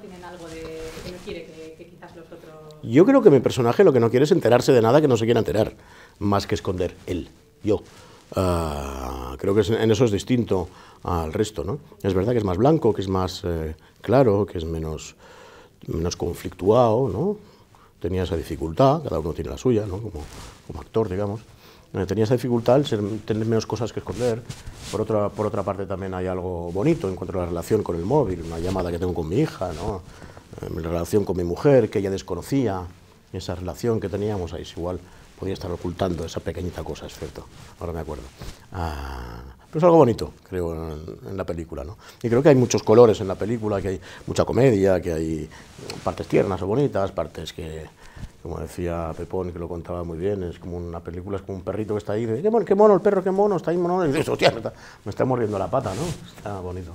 Tienen algo que no quiere que, quizás los otros... Yo creo que mi personaje lo que no quiere es enterarse de nada que no se quiera enterar, más que esconder él, yo. Ah, creo que en eso es distinto al resto, ¿no? Es verdad que es más blanco, que es más eh, claro, que es menos, menos conflictuado, ¿no? Tenía esa dificultad, cada uno tiene la suya, ¿no? como actor, digamos tenía esa dificultad, tener menos cosas que esconder. Por otra, por otra parte también hay algo bonito en cuanto a la relación con el móvil, una llamada que tengo con mi hija, ¿no? Eh, mi relación con mi mujer, que ella desconocía, esa relación que teníamos, ahí igual, podía estar ocultando esa pequeñita cosa, es cierto, ahora me acuerdo. Ah, es pues algo bonito, creo, en, la película. ¿no? Y creo que hay muchos colores en la película, que hay mucha comedia, que hay partes tiernas o bonitas, partes que, como decía Pepón, que lo contaba muy bien, es como una película, es como un perrito que está ahí, dice, qué mono, el perro, qué mono, está ahí mono, y dice, hostia, me está, mordiendo la pata, ¿no? Está bonito.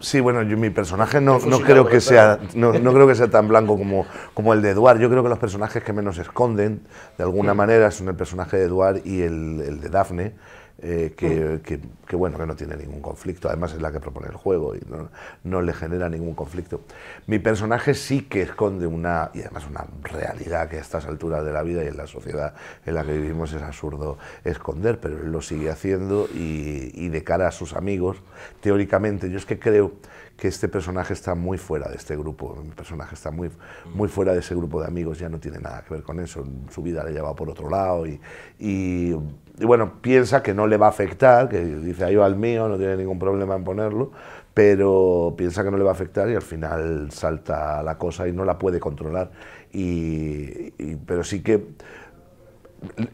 Sí, bueno, yo, mi personaje no, creo que sea, no, creo que sea tan blanco como, como el de Eduard. Yo creo que los personajes que menos esconden, de alguna manera, son el personaje de Eduard y el, el de Dafne, eh, que, bueno, que no tiene ningún conflicto, además es la que propone el juego y no, le genera ningún conflicto. Mi personaje sí que esconde una, y además una realidad que a estas alturas de la vida y en la sociedad en la que vivimos es absurdo esconder, pero él lo sigue haciendo y, de cara a sus amigos, teóricamente, yo es que creo que este personaje está muy fuera de este grupo, mi personaje está muy, muy fuera de ese grupo de amigos, ya no tiene nada que ver con eso, su vida le lleva por otro lado y y bueno, piensa que no le va a afectar, que dice, ahí al mío, no tiene ningún problema en ponerlo, pero piensa que no le va a afectar y al final salta la cosa y no la puede controlar. Y, pero sí que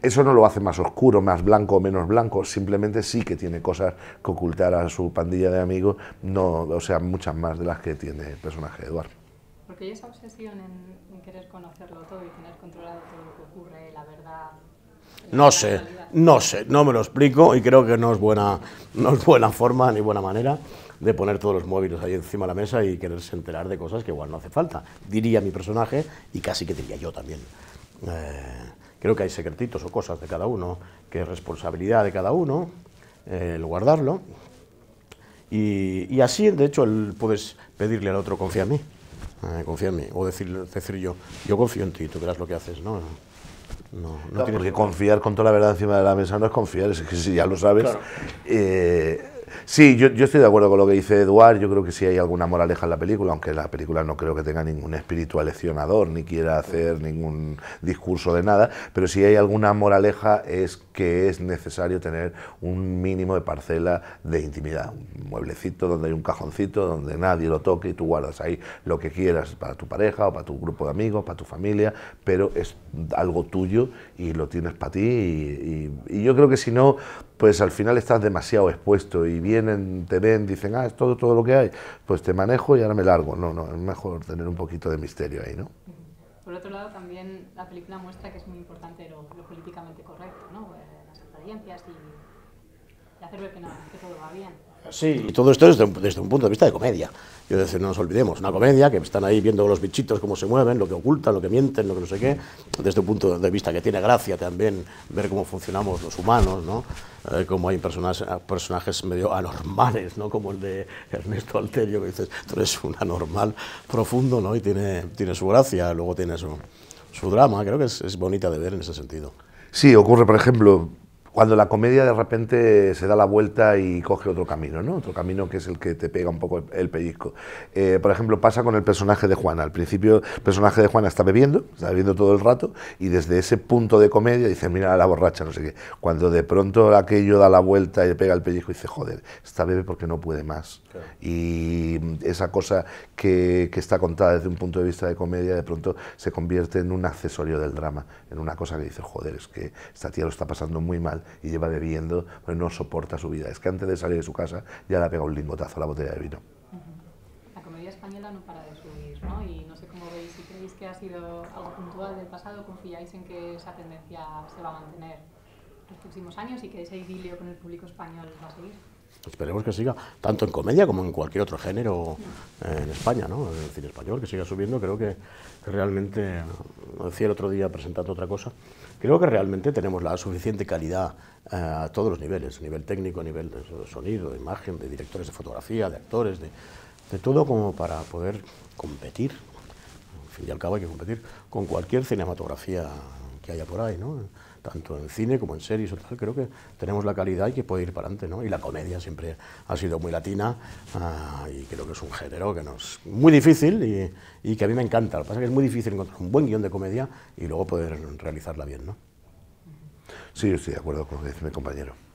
eso no lo hace más oscuro, más blanco o menos blanco, simplemente sí que tiene cosas que ocultar a su pandilla de amigos, no, o sea, muchas más de las que tiene el personaje de Eduardo. Porque esa obsesión en querer conocerlo todo y tener controlado todo lo que ocurre, la verdad no sé, no sé, no me lo explico y creo que no es buena, no es buena forma ni buena manera de poner todos los móviles ahí encima de la mesa y quererse enterar de cosas que igual no hace falta. Diría mi personaje y casi que diría yo también. Eh, creo que hay secretitos o cosas de cada uno, que es responsabilidad de cada uno eh, el guardarlo. Y, así, de hecho, puedes pedirle al otro, confía en mí, eh, confía en mí, o decir, yo, yo confío en ti, tú verás lo que haces, ¿no? No, no porque confiar con toda la verdad encima de la mesa no es confiar, es que si ya lo sabes, eh, Sí, yo, estoy de acuerdo con lo que dice Eduard. Yo creo que si hay alguna moraleja en la película, aunque la película no creo que tenga ningún espíritu aleccionador ni quiera hacer ningún discurso de nada. Pero si hay alguna moraleja es que es necesario tener un mínimo de parcela de intimidad. Un mueblecito donde hay un cajoncito, donde nadie lo toque y tú guardas ahí lo que quieras para tu pareja o para tu grupo de amigos, para tu familia, pero es algo tuyo y lo tienes para ti. y yo creo que si no pues al final estás demasiado expuesto y vienen, te ven, dicen, ah, es todo, todo lo que hay, pues te manejo y ahora me largo. No, no, es mejor tener un poquito de misterio ahí, ¿no? Por otro lado, también la película muestra que es muy importante lo, políticamente correcto, ¿no? Eh, las apariencias y, hacer ver que, no, que todo va bien. Sí. Y todo esto desde un, desde un punto de vista de comedia. Yo decir, no nos olvidemos, una comedia que están ahí viendo los bichitos cómo se mueven, lo que ocultan, lo que mienten, lo que no sé qué, desde un punto de vista que tiene gracia también ver cómo funcionamos los humanos, ¿no? Eh, cómo hay personajes, eh, personajes medio anormales, ¿no? Como el de Ernesto Alterio, que dices, tú eres un anormal profundo, ¿no? Y tiene, tiene su gracia, luego tiene su, su drama, creo que es, es bonita de ver en ese sentido. Sí, ocurre, por ejemplo, cuando la comedia de repente se da la vuelta y coge otro camino, ¿no? Otro camino que es el que te pega un poco el pellizco. Eh, por ejemplo, pasa con el personaje de Juana. Al principio el personaje de Juana está bebiendo, está bebiendo todo el rato, y desde ese punto de comedia dice, mira la borracha, no sé qué. Cuando de pronto aquello da la vuelta y le pega el pellizco y dice, joder, está bebe porque no puede más. Y esa cosa que, está contada desde un punto de vista de comedia de pronto se convierte en un accesorio del drama, en una cosa que dice, joder, es que esta tía lo está pasando muy mal y lleva bebiendo, pero pues no soporta su vida. Es que antes de salir de su casa ya le ha pegado un lingotazo a la botella de vino. La comedia española no para de subir, ¿no? Y no sé cómo veis, si creéis que ha sido algo puntual del pasado, confiáis en que esa tendencia se va a mantener los próximos años y que ese idilio con el público español va a seguir. Esperemos que siga, tanto en comedia como en cualquier otro género eh, en España, ¿no? El cine español, que siga subiendo, creo que realmente, lo decía el otro día presentando otra cosa, creo que realmente tenemos la suficiente calidad eh, a todos los niveles, a nivel técnico, a nivel de sonido, de imagen, de directores de fotografía, de actores, de, de todo como para poder competir, al fin y al cabo hay que competir con cualquier cinematografía que haya por ahí, ¿no? tanto en cine como en series. Creo que tenemos la calidad y que puede ir para adelante, ¿no? Y la comedia siempre ha sido muy latina ah, y creo que es un género que nos muy difícil y, que a mí me encanta. Lo que pasa es que es muy difícil encontrar un buen guión de comedia y luego poder realizarla bien, ¿no? Sí, estoy de acuerdo con lo que dice mi compañero.